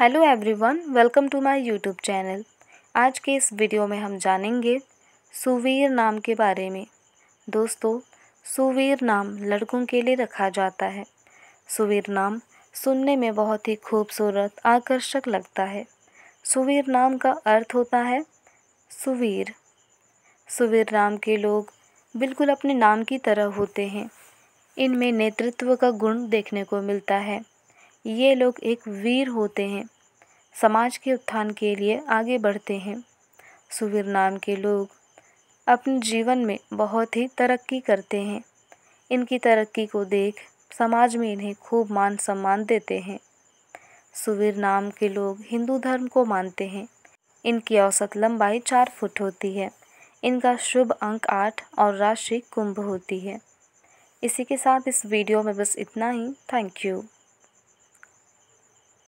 hello everyone welcome to my YouTube channel आज के इस वीडियो में हम जानेंगे सुवीर नाम के बारे में दोस्तों सुवीर नाम लड़कों के लिए रखा जाता है सुवीर नाम सुनने में बहुत ही खूबसूरत आकर्षक लगता है सुवीर नाम का अर्थ होता है सुवीर सुवीर नाम के लोग बिल्कुल अपने नाम की तरह होते हैं इनमें नेतृत्व का गुण देखने को मिलता है ये लोग एक वीर होते हैं समाज के उत्थान के लिए आगे बढ़ते हैं सुवीर नाम के लोग अपने जीवन में बहुत ही तरक्की करते हैं इनकी तरक्की को देख समाज में इन्हें खूब मान सम्मान देते हैं सुवीर नाम के लोग हिंदू धर्म को मानते हैं इनकी औसत लंबाई चार फुट होती है इनका शुभ अंक आठ और राशि कुंभ होती है इसी के साथ इस वीडियो में बस इतना ही थैंक यू